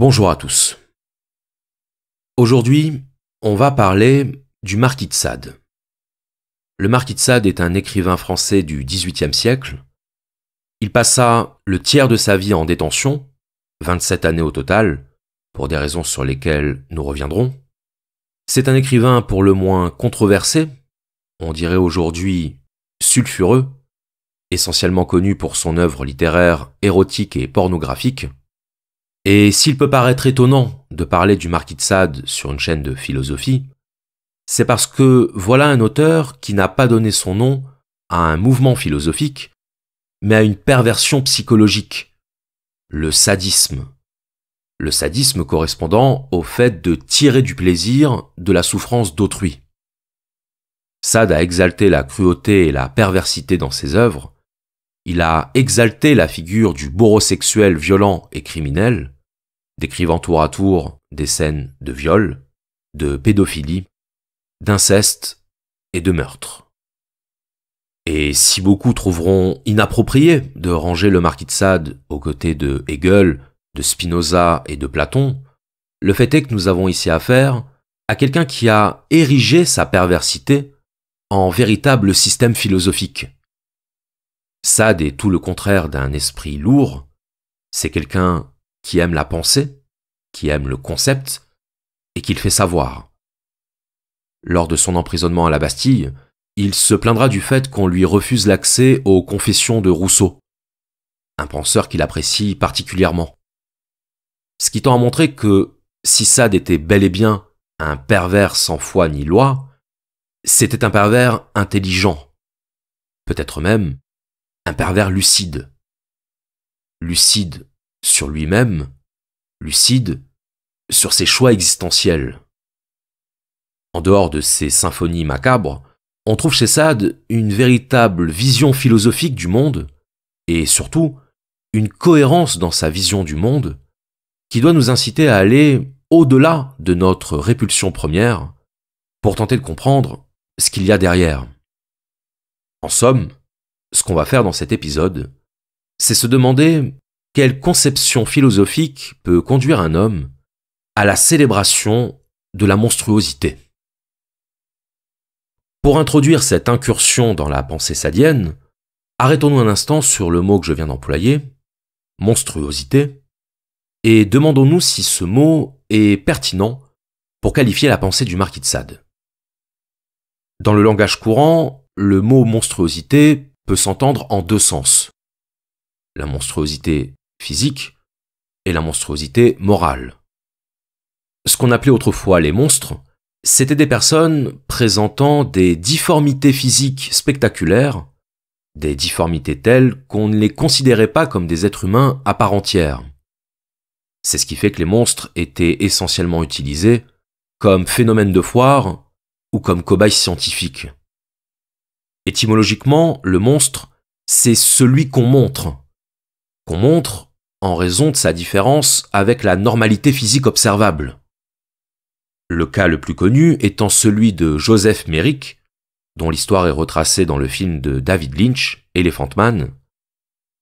Bonjour à tous. Aujourd'hui, on va parler du marquis de Sade. Le marquis de Sade est un écrivain français du XVIIIe siècle. Il passa le tiers de sa vie en détention, 27 années au total, pour des raisons sur lesquelles nous reviendrons. C'est un écrivain pour le moins controversé, on dirait aujourd'hui sulfureux, essentiellement connu pour son œuvre littéraire érotique et pornographique, et s'il peut paraître étonnant de parler du marquis de Sade sur une chaîne de philosophie, c'est parce que voilà un auteur qui n'a pas donné son nom à un mouvement philosophique, mais à une perversion psychologique, le sadisme. Le sadisme correspondant au fait de tirer du plaisir de la souffrance d'autrui. Sade a exalté la cruauté et la perversité dans ses œuvres, il a exalté la figure du bourreau sexuel violent et criminel, décrivant tour à tour des scènes de viol, de pédophilie, d'inceste et de meurtre. Et si beaucoup trouveront inapproprié de ranger le marquis de Sade aux côtés de Hegel, de Spinoza et de Platon, le fait est que nous avons ici affaire à quelqu'un qui a érigé sa perversité en véritable système philosophique, Sade est tout le contraire d'un esprit lourd. C'est quelqu'un qui aime la pensée, qui aime le concept, et qui le fait savoir. Lors de son emprisonnement à la Bastille, il se plaindra du fait qu'on lui refuse l'accès aux confessions de Rousseau, un penseur qu'il apprécie particulièrement. Ce qui tend à montrer que si Sade était bel et bien un pervers sans foi ni loi, c'était un pervers intelligent, peut-être même un pervers lucide. Lucide sur lui-même, lucide sur ses choix existentiels. En dehors de ces symphonies macabres, on trouve chez Sade une véritable vision philosophique du monde, et surtout une cohérence dans sa vision du monde, qui doit nous inciter à aller au-delà de notre répulsion première, pour tenter de comprendre ce qu'il y a derrière. En somme, ce qu'on va faire dans cet épisode, c'est se demander quelle conception philosophique peut conduire un homme à la célébration de la monstruosité. Pour introduire cette incursion dans la pensée sadienne, arrêtons-nous un instant sur le mot que je viens d'employer, monstruosité, et demandons-nous si ce mot est pertinent pour qualifier la pensée du marquis de Sade. Dans le langage courant, le mot monstruosité peut s'entendre en deux sens. La monstruosité physique et la monstruosité morale. Ce qu'on appelait autrefois les monstres, c'était des personnes présentant des difformités physiques spectaculaires, des difformités telles qu'on ne les considérait pas comme des êtres humains à part entière. C'est ce qui fait que les monstres étaient essentiellement utilisés comme phénomène de foire ou comme cobayes scientifiques. Étymologiquement, le monstre, c'est celui qu'on montre. Qu'on montre en raison de sa différence avec la normalité physique observable. Le cas le plus connu étant celui de Joseph Merrick, dont l'histoire est retracée dans le film de David Lynch, Elephant Man.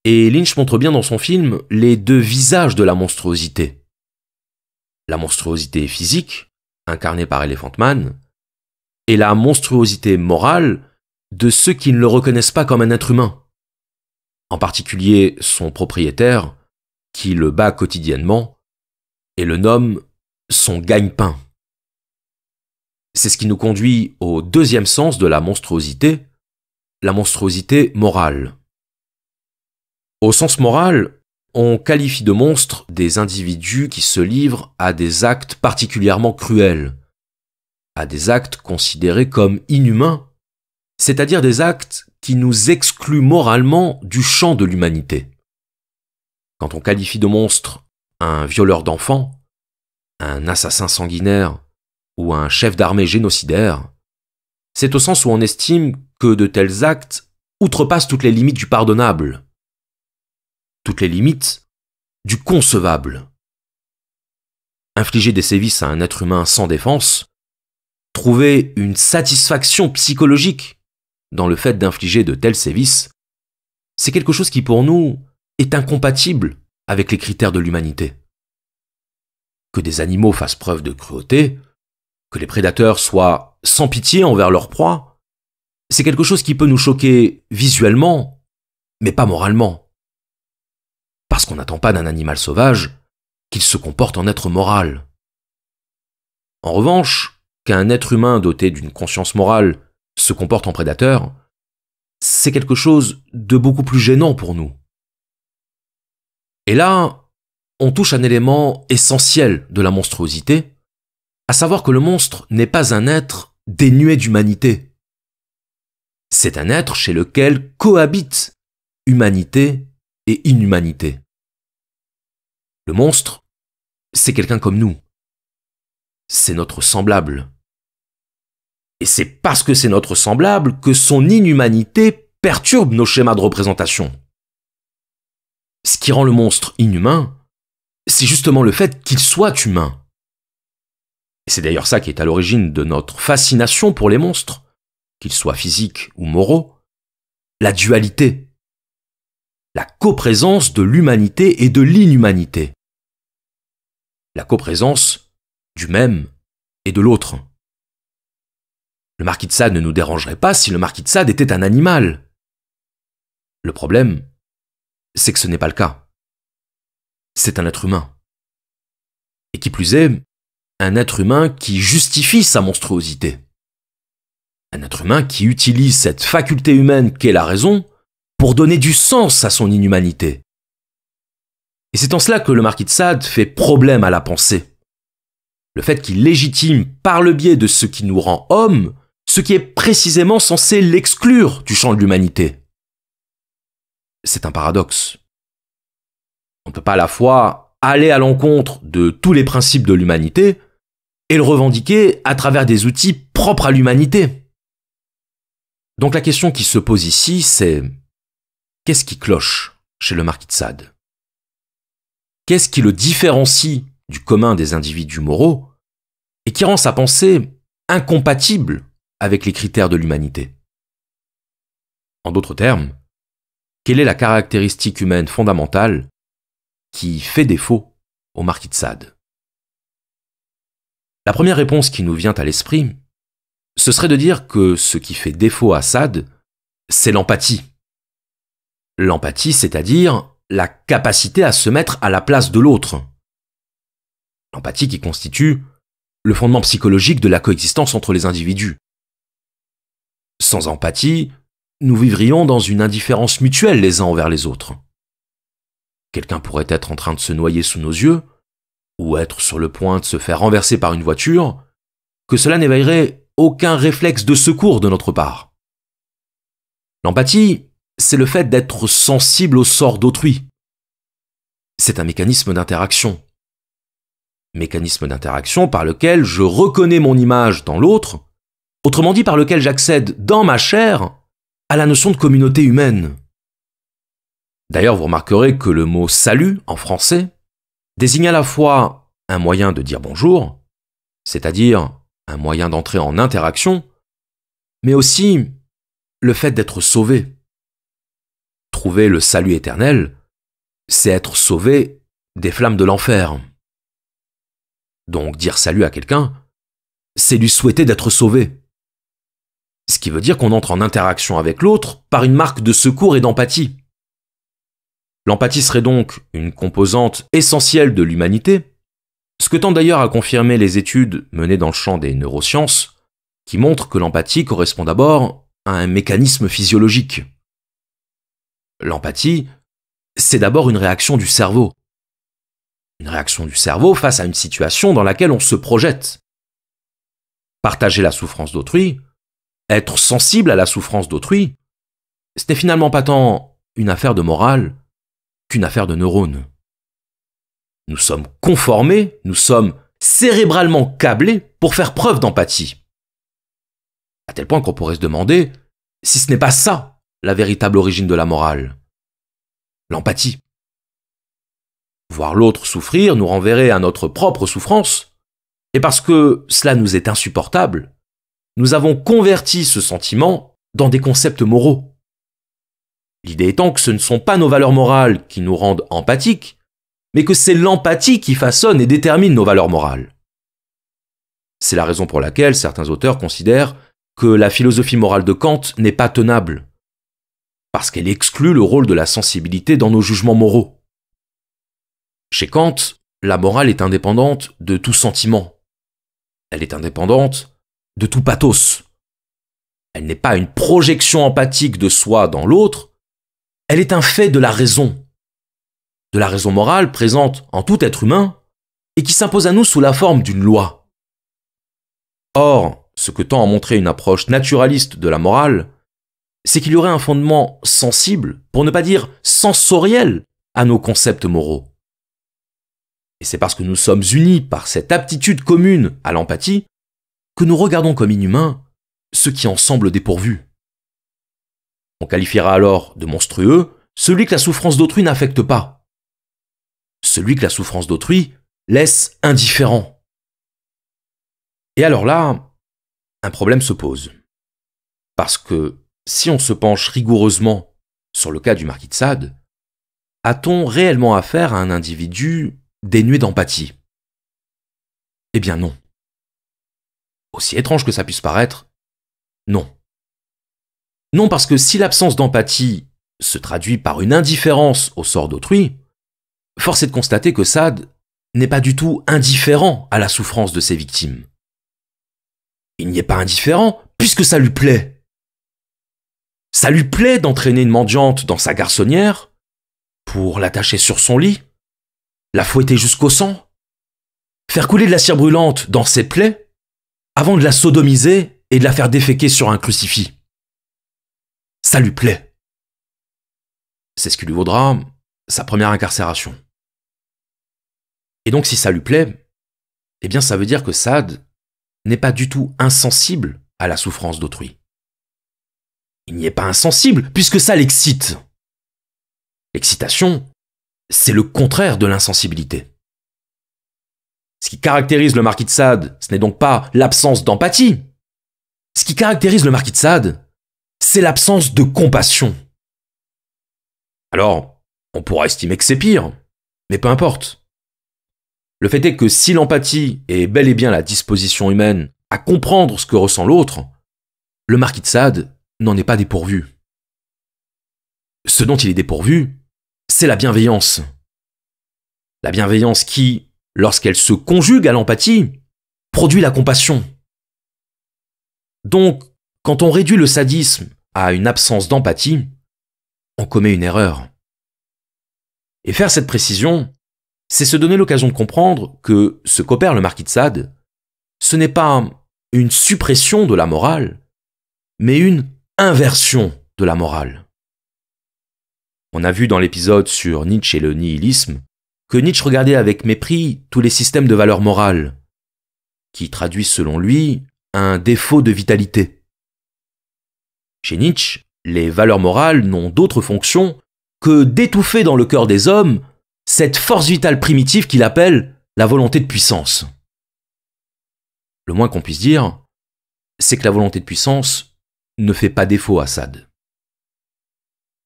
Et Lynch montre bien dans son film les deux visages de la monstruosité. La monstruosité physique, incarnée par Elephant Man, et la monstruosité morale, de ceux qui ne le reconnaissent pas comme un être humain. En particulier son propriétaire, qui le bat quotidiennement et le nomme son gagne-pain. C'est ce qui nous conduit au deuxième sens de la monstruosité, la monstruosité morale. Au sens moral, on qualifie de monstre des individus qui se livrent à des actes particulièrement cruels, à des actes considérés comme inhumains c'est-à-dire des actes qui nous excluent moralement du champ de l'humanité. Quand on qualifie de monstre un violeur d'enfants, un assassin sanguinaire ou un chef d'armée génocidaire, c'est au sens où on estime que de tels actes outrepassent toutes les limites du pardonnable, toutes les limites du concevable. Infliger des sévices à un être humain sans défense, trouver une satisfaction psychologique dans le fait d'infliger de tels sévices, c'est quelque chose qui pour nous est incompatible avec les critères de l'humanité. Que des animaux fassent preuve de cruauté, que les prédateurs soient sans pitié envers leur proie, c'est quelque chose qui peut nous choquer visuellement, mais pas moralement. Parce qu'on n'attend pas d'un animal sauvage qu'il se comporte en être moral. En revanche, qu'un être humain doté d'une conscience morale se comporte en prédateur, c'est quelque chose de beaucoup plus gênant pour nous. Et là, on touche un élément essentiel de la monstruosité, à savoir que le monstre n'est pas un être dénué d'humanité. C'est un être chez lequel cohabitent humanité et inhumanité. Le monstre, c'est quelqu'un comme nous. C'est notre semblable. Et c'est parce que c'est notre semblable que son inhumanité perturbe nos schémas de représentation. Ce qui rend le monstre inhumain, c'est justement le fait qu'il soit humain. Et c'est d'ailleurs ça qui est à l'origine de notre fascination pour les monstres, qu'ils soient physiques ou moraux, la dualité, la coprésence de l'humanité et de l'inhumanité, la coprésence du même et de l'autre. Le marquis de Sade ne nous dérangerait pas si le marquis de Sade était un animal. Le problème, c'est que ce n'est pas le cas. C'est un être humain. Et qui plus est, un être humain qui justifie sa monstruosité. Un être humain qui utilise cette faculté humaine qu'est la raison pour donner du sens à son inhumanité. Et c'est en cela que le marquis de Sade fait problème à la pensée. Le fait qu'il légitime par le biais de ce qui nous rend hommes ce qui est précisément censé l'exclure du champ de l'humanité. C'est un paradoxe. On ne peut pas à la fois aller à l'encontre de tous les principes de l'humanité et le revendiquer à travers des outils propres à l'humanité. Donc la question qui se pose ici, c'est qu'est-ce qui cloche chez le marquis de Sade Qu'est-ce qui le différencie du commun des individus moraux et qui rend sa pensée incompatible avec les critères de l'humanité. En d'autres termes, quelle est la caractéristique humaine fondamentale qui fait défaut au marquis de Sade La première réponse qui nous vient à l'esprit, ce serait de dire que ce qui fait défaut à Sade, c'est l'empathie. L'empathie, c'est-à-dire la capacité à se mettre à la place de l'autre. L'empathie qui constitue le fondement psychologique de la coexistence entre les individus. Sans empathie, nous vivrions dans une indifférence mutuelle les uns envers les autres. Quelqu'un pourrait être en train de se noyer sous nos yeux, ou être sur le point de se faire renverser par une voiture, que cela n'éveillerait aucun réflexe de secours de notre part. L'empathie, c'est le fait d'être sensible au sort d'autrui. C'est un mécanisme d'interaction. Mécanisme d'interaction par lequel je reconnais mon image dans l'autre autrement dit par lequel j'accède dans ma chair à la notion de communauté humaine. D'ailleurs, vous remarquerez que le mot salut en français désigne à la fois un moyen de dire bonjour, c'est-à-dire un moyen d'entrer en interaction, mais aussi le fait d'être sauvé. Trouver le salut éternel, c'est être sauvé des flammes de l'enfer. Donc dire salut à quelqu'un, c'est lui souhaiter d'être sauvé. Ce qui veut dire qu'on entre en interaction avec l'autre par une marque de secours et d'empathie. L'empathie serait donc une composante essentielle de l'humanité, ce que tend d'ailleurs à confirmer les études menées dans le champ des neurosciences, qui montrent que l'empathie correspond d'abord à un mécanisme physiologique. L'empathie, c'est d'abord une réaction du cerveau. Une réaction du cerveau face à une situation dans laquelle on se projette. Partager la souffrance d'autrui, être sensible à la souffrance d'autrui, ce n'est finalement pas tant une affaire de morale qu'une affaire de neurones. Nous sommes conformés, nous sommes cérébralement câblés pour faire preuve d'empathie. À tel point qu'on pourrait se demander si ce n'est pas ça la véritable origine de la morale. L'empathie. Voir l'autre souffrir nous renverrait à notre propre souffrance, et parce que cela nous est insupportable, nous avons converti ce sentiment dans des concepts moraux. L'idée étant que ce ne sont pas nos valeurs morales qui nous rendent empathiques, mais que c'est l'empathie qui façonne et détermine nos valeurs morales. C'est la raison pour laquelle certains auteurs considèrent que la philosophie morale de Kant n'est pas tenable, parce qu'elle exclut le rôle de la sensibilité dans nos jugements moraux. Chez Kant, la morale est indépendante de tout sentiment. Elle est indépendante de tout pathos. Elle n'est pas une projection empathique de soi dans l'autre, elle est un fait de la raison. De la raison morale présente en tout être humain et qui s'impose à nous sous la forme d'une loi. Or, ce que tend à montrer une approche naturaliste de la morale, c'est qu'il y aurait un fondement sensible, pour ne pas dire sensoriel, à nos concepts moraux. Et c'est parce que nous sommes unis par cette aptitude commune à l'empathie que nous regardons comme inhumains ceux qui en semblent dépourvus. On qualifiera alors de monstrueux celui que la souffrance d'autrui n'affecte pas, celui que la souffrance d'autrui laisse indifférent. Et alors là, un problème se pose. Parce que si on se penche rigoureusement sur le cas du marquis de Sade, a-t-on réellement affaire à un individu dénué d'empathie Eh bien non. Aussi étrange que ça puisse paraître, non. Non parce que si l'absence d'empathie se traduit par une indifférence au sort d'autrui, force est de constater que Sade n'est pas du tout indifférent à la souffrance de ses victimes. Il n'y est pas indifférent puisque ça lui plaît. Ça lui plaît d'entraîner une mendiante dans sa garçonnière pour l'attacher sur son lit, la fouetter jusqu'au sang, faire couler de la cire brûlante dans ses plaies, avant de la sodomiser et de la faire déféquer sur un crucifix. Ça lui plaît. C'est ce qui lui vaudra sa première incarcération. Et donc si ça lui plaît, eh bien ça veut dire que Saad n'est pas du tout insensible à la souffrance d'autrui. Il n'y est pas insensible puisque ça l'excite. L'excitation, c'est le contraire de l'insensibilité. Ce qui caractérise le marquis de Sade, ce n'est donc pas l'absence d'empathie. Ce qui caractérise le marquis de Sade, c'est l'absence de compassion. Alors, on pourrait estimer que c'est pire, mais peu importe. Le fait est que si l'empathie est bel et bien la disposition humaine à comprendre ce que ressent l'autre, le marquis de Sade n'en est pas dépourvu. Ce dont il est dépourvu, c'est la bienveillance. La bienveillance qui, lorsqu'elle se conjugue à l'empathie, produit la compassion. Donc, quand on réduit le sadisme à une absence d'empathie, on commet une erreur. Et faire cette précision, c'est se donner l'occasion de comprendre que ce qu'opère le marquis de Sade, ce n'est pas une suppression de la morale, mais une inversion de la morale. On a vu dans l'épisode sur Nietzsche et le nihilisme que Nietzsche regardait avec mépris tous les systèmes de valeurs morales, qui traduisent selon lui un défaut de vitalité. Chez Nietzsche, les valeurs morales n'ont d'autre fonction que d'étouffer dans le cœur des hommes cette force vitale primitive qu'il appelle la volonté de puissance. Le moins qu'on puisse dire, c'est que la volonté de puissance ne fait pas défaut à Sade.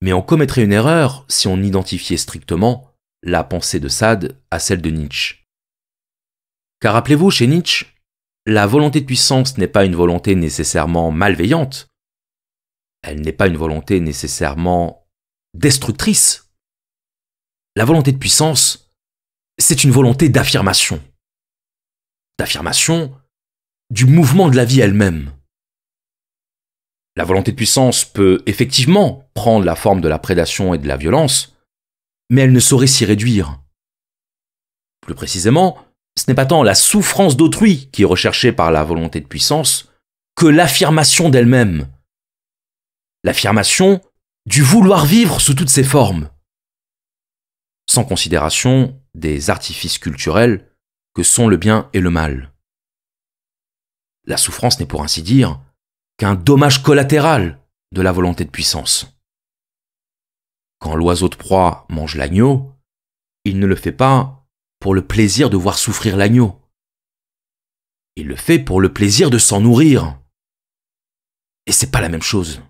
Mais on commettrait une erreur si on identifiait strictement la pensée de Sade à celle de Nietzsche. Car rappelez-vous, chez Nietzsche, la volonté de puissance n'est pas une volonté nécessairement malveillante, elle n'est pas une volonté nécessairement destructrice. La volonté de puissance, c'est une volonté d'affirmation. D'affirmation du mouvement de la vie elle-même. La volonté de puissance peut effectivement prendre la forme de la prédation et de la violence, mais elle ne saurait s'y réduire. Plus précisément, ce n'est pas tant la souffrance d'autrui qui est recherchée par la volonté de puissance que l'affirmation d'elle-même. L'affirmation du vouloir vivre sous toutes ses formes. Sans considération des artifices culturels que sont le bien et le mal. La souffrance n'est pour ainsi dire qu'un dommage collatéral de la volonté de puissance. Quand l'oiseau de proie mange l'agneau, il ne le fait pas pour le plaisir de voir souffrir l'agneau. Il le fait pour le plaisir de s'en nourrir. Et c'est pas la même chose.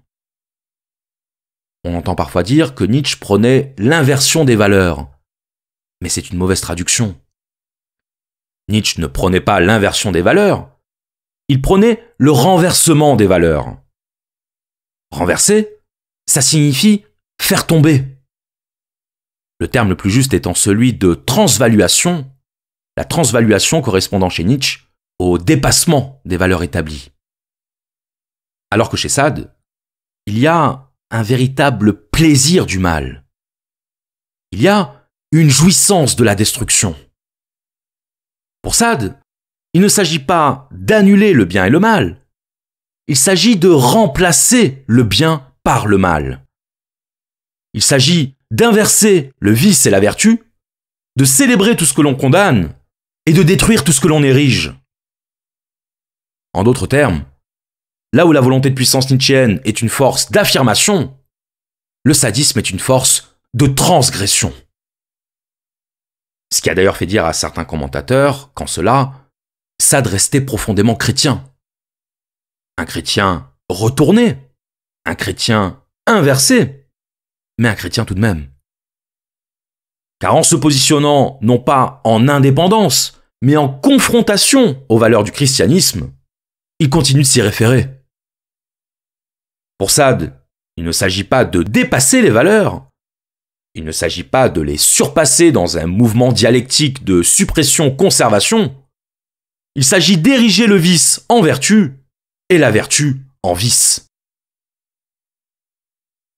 On entend parfois dire que Nietzsche prenait l'inversion des valeurs. Mais c'est une mauvaise traduction. Nietzsche ne prenait pas l'inversion des valeurs, il prenait le renversement des valeurs. Renverser, ça signifie faire tomber. Le terme le plus juste étant celui de transvaluation, la transvaluation correspondant chez Nietzsche au dépassement des valeurs établies. Alors que chez Sade, il y a un véritable plaisir du mal. Il y a une jouissance de la destruction. Pour Sade, il ne s'agit pas d'annuler le bien et le mal, il s'agit de remplacer le bien par le mal. Il s'agit d'inverser le vice et la vertu, de célébrer tout ce que l'on condamne et de détruire tout ce que l'on érige. En d'autres termes, là où la volonté de puissance nietzschéenne est une force d'affirmation, le sadisme est une force de transgression. Ce qui a d'ailleurs fait dire à certains commentateurs qu'en cela, Sad restait profondément chrétien. Un chrétien retourné, un chrétien inversé, mais un chrétien tout de même. Car en se positionnant non pas en indépendance, mais en confrontation aux valeurs du christianisme, il continue de s'y référer. Pour Sade, il ne s'agit pas de dépasser les valeurs, il ne s'agit pas de les surpasser dans un mouvement dialectique de suppression-conservation, il s'agit d'ériger le vice en vertu et la vertu en vice.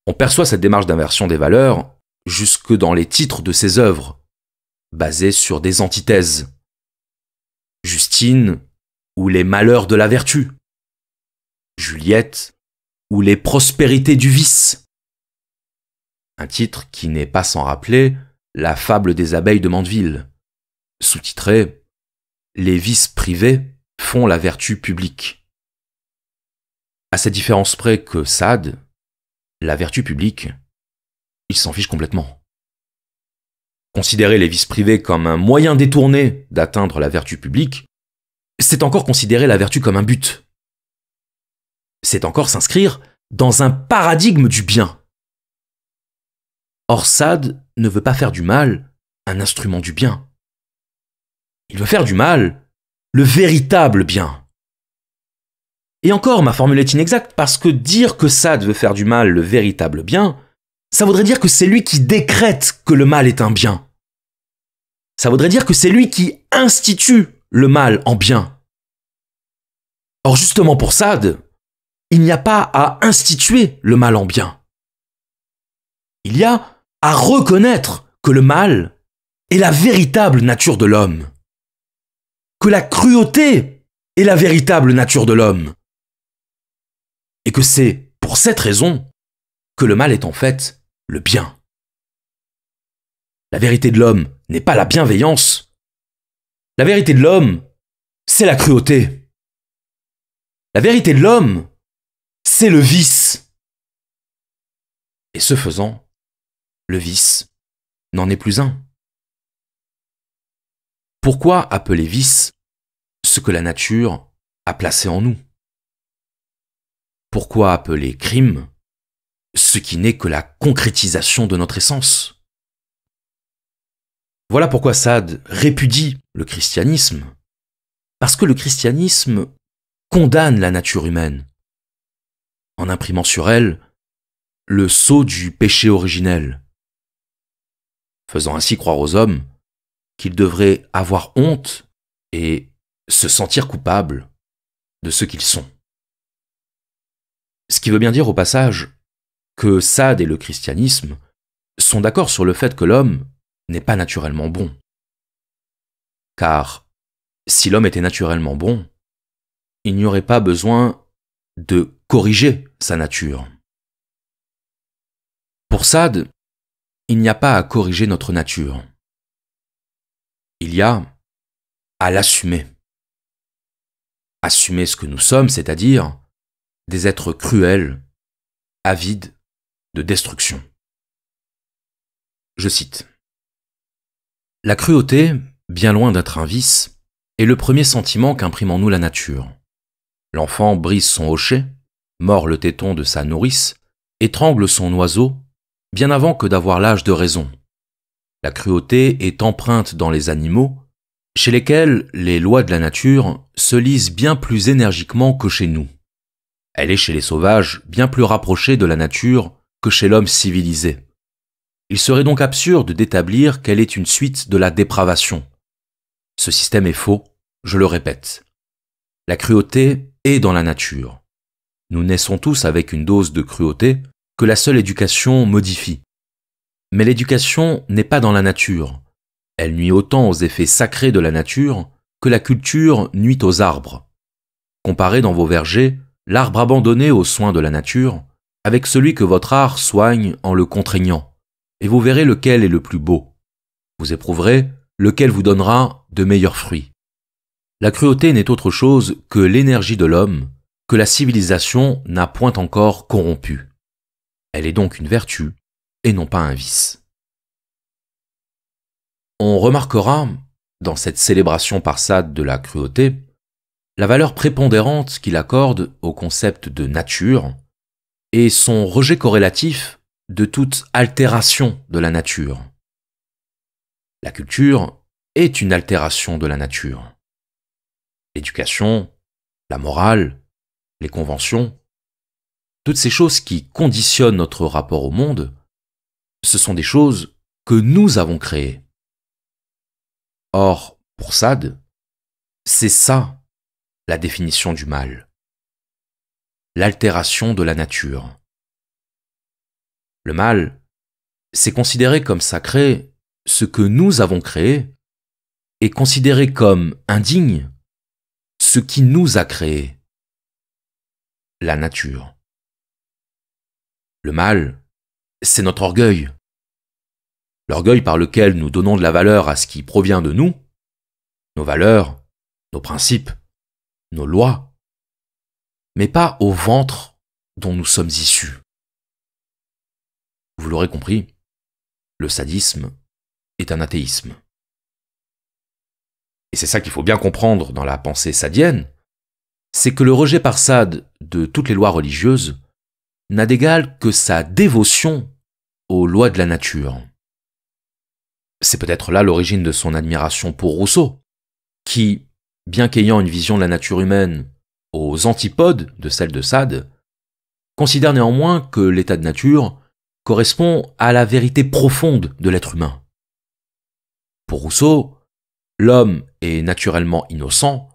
On perçoit cette démarche d'inversion des valeurs jusque dans les titres de ses œuvres, basées sur des antithèses. Justine ou les malheurs de la vertu. Juliette ou les prospérités du vice. Un titre qui n'est pas sans rappeler La fable des abeilles de Mandeville, sous-titré Les vices privés font la vertu publique. À cette différence près que Sade, la vertu publique, il s'en fiche complètement. Considérer les vices privés comme un moyen détourné d'atteindre la vertu publique, c'est encore considérer la vertu comme un but. C'est encore s'inscrire dans un paradigme du bien. Or Sade ne veut pas faire du mal un instrument du bien. Il veut faire du mal le véritable bien. Et encore, ma formule est inexacte, parce que dire que Sade veut faire du mal le véritable bien, ça voudrait dire que c'est lui qui décrète que le mal est un bien. Ça voudrait dire que c'est lui qui institue le mal en bien. Or justement pour Sade, il n'y a pas à instituer le mal en bien. Il y a à reconnaître que le mal est la véritable nature de l'homme. Que la cruauté est la véritable nature de l'homme et que c'est pour cette raison que le mal est en fait le bien. La vérité de l'homme n'est pas la bienveillance. La vérité de l'homme, c'est la cruauté. La vérité de l'homme, c'est le vice. Et ce faisant, le vice n'en est plus un. Pourquoi appeler vice ce que la nature a placé en nous pourquoi appeler crime ce qui n'est que la concrétisation de notre essence Voilà pourquoi Sade répudie le christianisme, parce que le christianisme condamne la nature humaine, en imprimant sur elle le sceau du péché originel, faisant ainsi croire aux hommes qu'ils devraient avoir honte et se sentir coupables de ce qu'ils sont qui veut bien dire au passage que Sade et le christianisme sont d'accord sur le fait que l'homme n'est pas naturellement bon. Car si l'homme était naturellement bon, il n'y aurait pas besoin de corriger sa nature. Pour Sade, il n'y a pas à corriger notre nature. Il y a à l'assumer. Assumer ce que nous sommes, c'est-à-dire des êtres cruels, avides de destruction. Je cite. La cruauté, bien loin d'être un vice, est le premier sentiment qu'imprime en nous la nature. L'enfant brise son hochet, mord le téton de sa nourrice, étrangle son oiseau, bien avant que d'avoir l'âge de raison. La cruauté est empreinte dans les animaux, chez lesquels les lois de la nature se lisent bien plus énergiquement que chez nous. Elle est chez les sauvages bien plus rapprochée de la nature que chez l'homme civilisé. Il serait donc absurde d'établir qu'elle est une suite de la dépravation. Ce système est faux, je le répète. La cruauté est dans la nature. Nous naissons tous avec une dose de cruauté que la seule éducation modifie. Mais l'éducation n'est pas dans la nature. Elle nuit autant aux effets sacrés de la nature que la culture nuit aux arbres. Comparez dans vos vergers l'arbre abandonné aux soins de la nature, avec celui que votre art soigne en le contraignant, et vous verrez lequel est le plus beau. Vous éprouverez lequel vous donnera de meilleurs fruits. La cruauté n'est autre chose que l'énergie de l'homme que la civilisation n'a point encore corrompue. Elle est donc une vertu et non pas un vice. On remarquera, dans cette célébration par de la cruauté, la valeur prépondérante qu'il accorde au concept de nature et son rejet corrélatif de toute altération de la nature. La culture est une altération de la nature. L'éducation, la morale, les conventions, toutes ces choses qui conditionnent notre rapport au monde, ce sont des choses que nous avons créées. Or, pour Sade, c'est ça la définition du mal. L'altération de la nature. Le mal, c'est considéré comme sacré ce que nous avons créé et considérer comme indigne ce qui nous a créé. La nature. Le mal, c'est notre orgueil. L'orgueil par lequel nous donnons de la valeur à ce qui provient de nous, nos valeurs, nos principes, nos lois, mais pas au ventre dont nous sommes issus. Vous l'aurez compris, le sadisme est un athéisme. Et c'est ça qu'il faut bien comprendre dans la pensée sadienne, c'est que le rejet par Sade de toutes les lois religieuses n'a d'égal que sa dévotion aux lois de la nature. C'est peut-être là l'origine de son admiration pour Rousseau, qui, bien qu'ayant une vision de la nature humaine aux antipodes de celle de Sade, considère néanmoins que l'état de nature correspond à la vérité profonde de l'être humain. Pour Rousseau, l'homme est naturellement innocent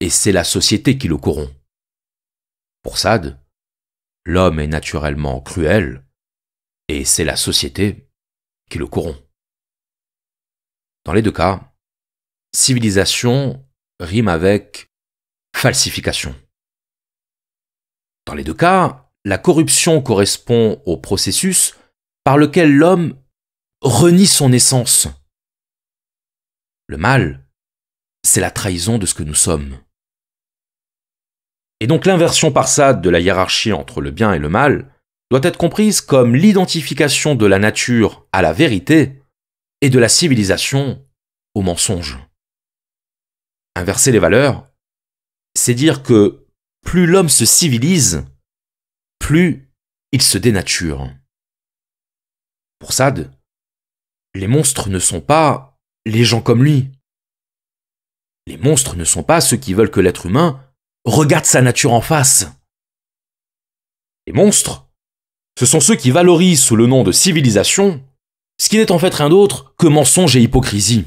et c'est la société qui le corrompt. Pour Sade, l'homme est naturellement cruel et c'est la société qui le corrompt. Dans les deux cas, civilisation rime avec falsification. Dans les deux cas, la corruption correspond au processus par lequel l'homme renie son essence. Le mal, c'est la trahison de ce que nous sommes. Et donc l'inversion par de la hiérarchie entre le bien et le mal doit être comprise comme l'identification de la nature à la vérité et de la civilisation au mensonge inverser les valeurs, c'est dire que plus l'homme se civilise, plus il se dénature. Pour Sade, les monstres ne sont pas les gens comme lui. Les monstres ne sont pas ceux qui veulent que l'être humain regarde sa nature en face. Les monstres, ce sont ceux qui valorisent sous le nom de civilisation ce qui n'est en fait rien d'autre que mensonge et hypocrisie.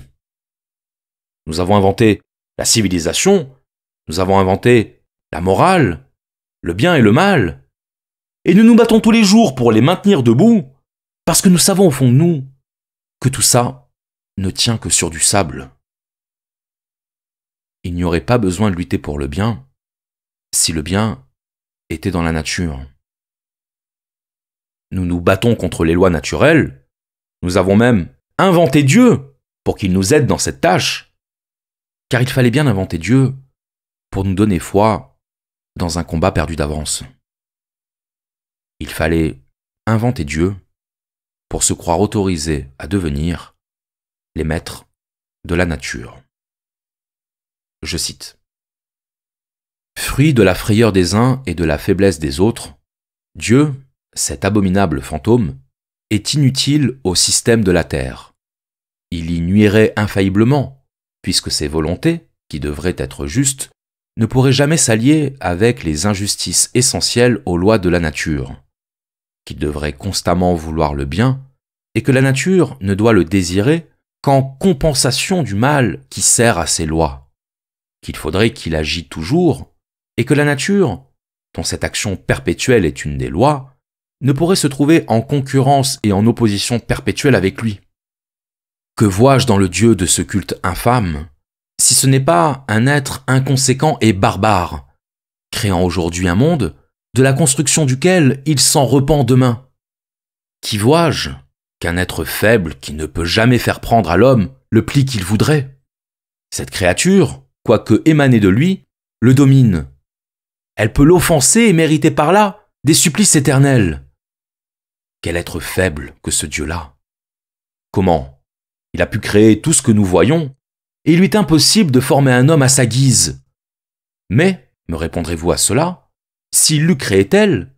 Nous avons inventé la civilisation, nous avons inventé la morale, le bien et le mal. Et nous nous battons tous les jours pour les maintenir debout, parce que nous savons au fond de nous que tout ça ne tient que sur du sable. Il n'y aurait pas besoin de lutter pour le bien si le bien était dans la nature. Nous nous battons contre les lois naturelles, nous avons même inventé Dieu pour qu'il nous aide dans cette tâche car il fallait bien inventer Dieu pour nous donner foi dans un combat perdu d'avance. Il fallait inventer Dieu pour se croire autorisé à devenir les maîtres de la nature. Je cite. Fruit de la frayeur des uns et de la faiblesse des autres, Dieu, cet abominable fantôme, est inutile au système de la Terre. Il y nuirait infailliblement puisque ses volontés, qui devraient être justes, ne pourraient jamais s'allier avec les injustices essentielles aux lois de la nature, qu'il devrait constamment vouloir le bien, et que la nature ne doit le désirer qu'en compensation du mal qui sert à ses lois, qu'il faudrait qu'il agit toujours, et que la nature, dont cette action perpétuelle est une des lois, ne pourrait se trouver en concurrence et en opposition perpétuelle avec lui. Que vois-je dans le dieu de ce culte infâme Si ce n'est pas un être inconséquent et barbare, créant aujourd'hui un monde, de la construction duquel il s'en repent demain. Qui vois-je qu'un être faible qui ne peut jamais faire prendre à l'homme le pli qu'il voudrait Cette créature, quoique émanée de lui, le domine. Elle peut l'offenser et mériter par là des supplices éternels. Quel être faible que ce Dieu-là Comment il a pu créer tout ce que nous voyons, et il lui est impossible de former un homme à sa guise. Mais, me répondrez-vous à cela, s'il l'eût créé tel,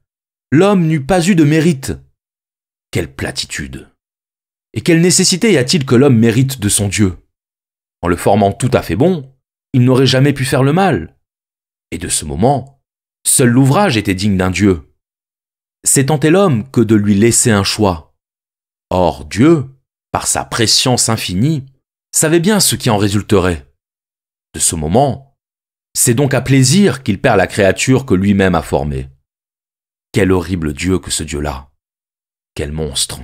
l'homme n'eût pas eu de mérite. Quelle platitude. Et quelle nécessité y a-t-il que l'homme mérite de son Dieu En le formant tout à fait bon, il n'aurait jamais pu faire le mal. Et de ce moment, seul l'ouvrage était digne d'un Dieu. C'est tenter l'homme que de lui laisser un choix. Or, Dieu, par sa prescience infinie, savait bien ce qui en résulterait. De ce moment, c'est donc à plaisir qu'il perd la créature que lui-même a formée. Quel horrible Dieu que ce Dieu-là Quel monstre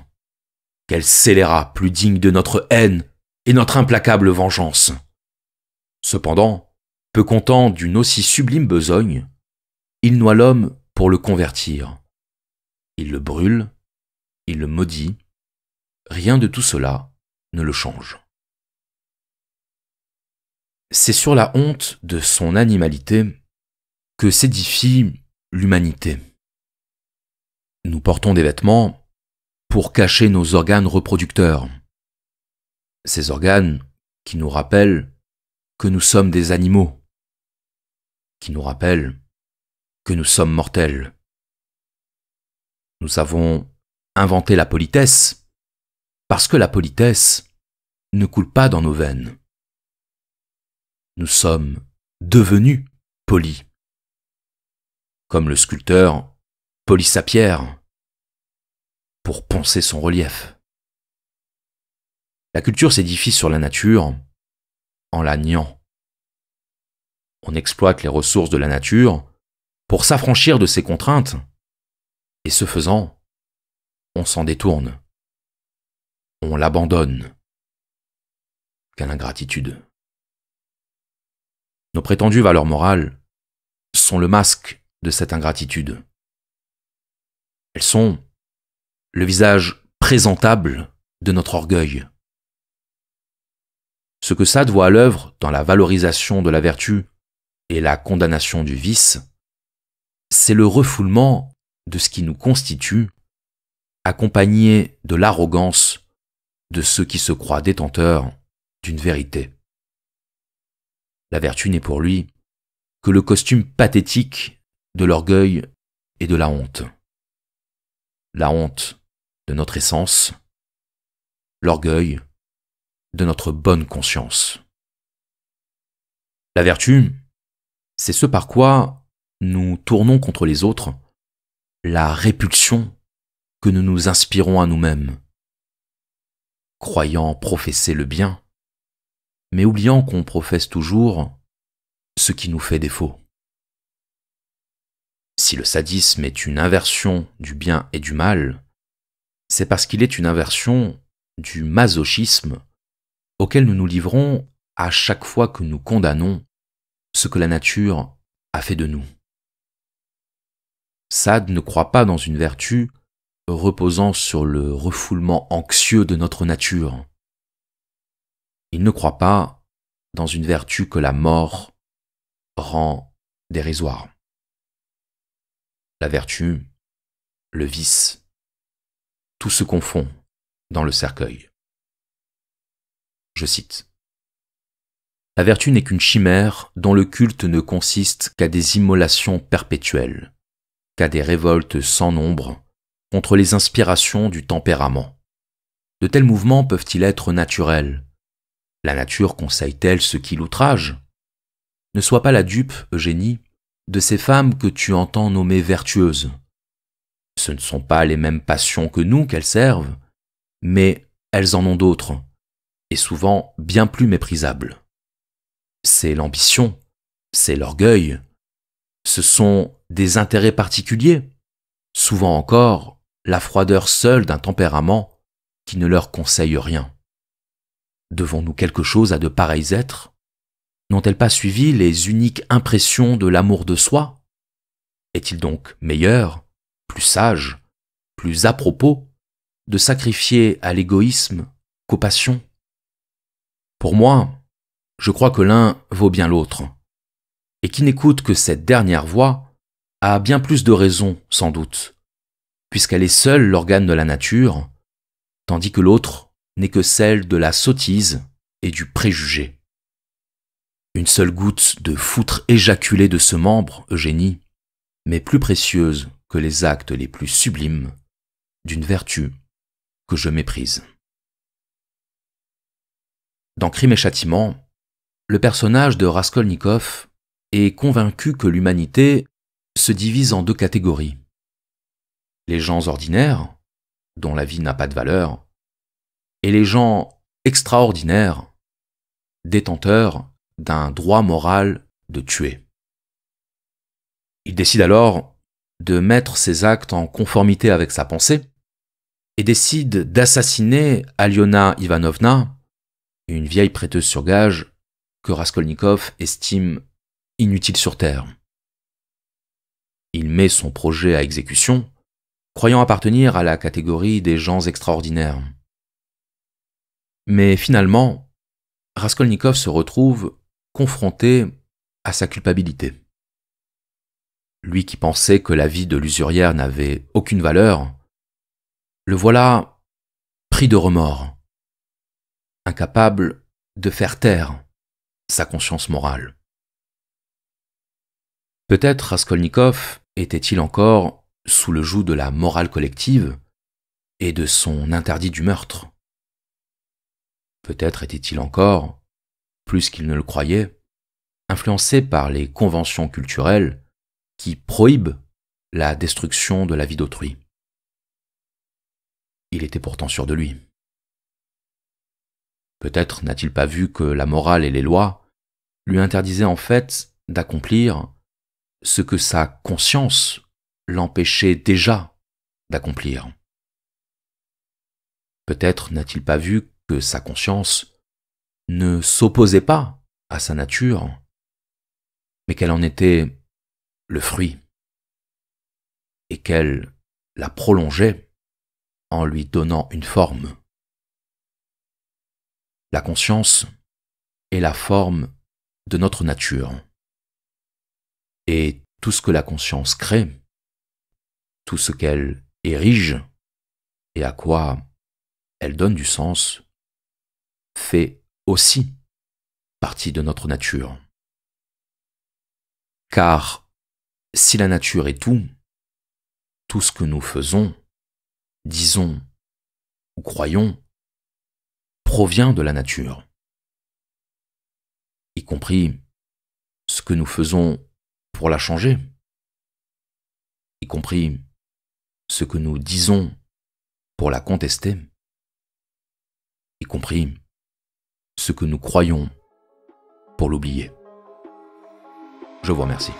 Quel scélérat plus digne de notre haine et notre implacable vengeance Cependant, peu content d'une aussi sublime besogne, il noie l'homme pour le convertir. Il le brûle, il le maudit, Rien de tout cela ne le change. C'est sur la honte de son animalité que s'édifie l'humanité. Nous portons des vêtements pour cacher nos organes reproducteurs. Ces organes qui nous rappellent que nous sommes des animaux, qui nous rappellent que nous sommes mortels. Nous avons inventé la politesse parce que la politesse ne coule pas dans nos veines. Nous sommes devenus polis, comme le sculpteur polit sa pierre pour poncer son relief. La culture s'édifie sur la nature en la niant. On exploite les ressources de la nature pour s'affranchir de ses contraintes, et ce faisant, on s'en détourne on l'abandonne. Quelle ingratitude. Nos prétendues valeurs morales sont le masque de cette ingratitude. Elles sont le visage présentable de notre orgueil. Ce que Sade voit à l'œuvre dans la valorisation de la vertu et la condamnation du vice, c'est le refoulement de ce qui nous constitue, accompagné de l'arrogance de ceux qui se croient détenteurs d'une vérité. La vertu n'est pour lui que le costume pathétique de l'orgueil et de la honte. La honte de notre essence, l'orgueil de notre bonne conscience. La vertu, c'est ce par quoi nous tournons contre les autres, la répulsion que nous nous inspirons à nous-mêmes, croyant professer le bien, mais oubliant qu'on professe toujours ce qui nous fait défaut. Si le sadisme est une inversion du bien et du mal, c'est parce qu'il est une inversion du masochisme auquel nous nous livrons à chaque fois que nous condamnons ce que la nature a fait de nous. Sad ne croit pas dans une vertu reposant sur le refoulement anxieux de notre nature. Il ne croit pas dans une vertu que la mort rend dérisoire. La vertu, le vice, tout se confond dans le cercueil. Je cite. La vertu n'est qu'une chimère dont le culte ne consiste qu'à des immolations perpétuelles, qu'à des révoltes sans nombre contre les inspirations du tempérament. De tels mouvements peuvent-ils être naturels La nature conseille-t-elle ce qui l'outrage Ne sois pas la dupe, Eugénie, de ces femmes que tu entends nommer vertueuses. Ce ne sont pas les mêmes passions que nous qu'elles servent, mais elles en ont d'autres, et souvent bien plus méprisables. C'est l'ambition, c'est l'orgueil, ce sont des intérêts particuliers, souvent encore la froideur seule d'un tempérament qui ne leur conseille rien. Devons-nous quelque chose à de pareils êtres N'ont-elles pas suivi les uniques impressions de l'amour de soi Est-il donc meilleur, plus sage, plus à propos de sacrifier à l'égoïsme qu'aux passions Pour moi, je crois que l'un vaut bien l'autre, et qui n'écoute que cette dernière voix a bien plus de raisons, sans doute, puisqu'elle est seule l'organe de la nature, tandis que l'autre n'est que celle de la sottise et du préjugé. Une seule goutte de foutre éjaculée de ce membre, Eugénie, mais plus précieuse que les actes les plus sublimes, d'une vertu que je méprise. Dans Crime et Châtiment, le personnage de Raskolnikov est convaincu que l'humanité se divise en deux catégories. Les gens ordinaires, dont la vie n'a pas de valeur, et les gens extraordinaires, détenteurs d'un droit moral de tuer. Il décide alors de mettre ses actes en conformité avec sa pensée et décide d'assassiner Aliona Ivanovna, une vieille prêteuse sur gage que Raskolnikov estime inutile sur Terre il met son projet à exécution, croyant appartenir à la catégorie des gens extraordinaires. Mais finalement, Raskolnikov se retrouve confronté à sa culpabilité. Lui qui pensait que la vie de l'usurière n'avait aucune valeur, le voilà pris de remords, incapable de faire taire sa conscience morale. Peut-être Raskolnikov était-il encore sous le joug de la morale collective et de son interdit du meurtre Peut-être était-il encore, plus qu'il ne le croyait, influencé par les conventions culturelles qui prohibent la destruction de la vie d'autrui. Il était pourtant sûr de lui. Peut-être n'a-t-il pas vu que la morale et les lois lui interdisaient en fait d'accomplir ce que sa conscience l'empêchait déjà d'accomplir. Peut-être n'a-t-il pas vu que sa conscience ne s'opposait pas à sa nature, mais qu'elle en était le fruit, et qu'elle la prolongeait en lui donnant une forme. La conscience est la forme de notre nature. Et tout ce que la conscience crée, tout ce qu'elle érige et à quoi elle donne du sens, fait aussi partie de notre nature. Car si la nature est tout, tout ce que nous faisons, disons ou croyons, provient de la nature, y compris ce que nous faisons pour la changer, y compris ce que nous disons pour la contester, y compris ce que nous croyons pour l'oublier. Je vous remercie.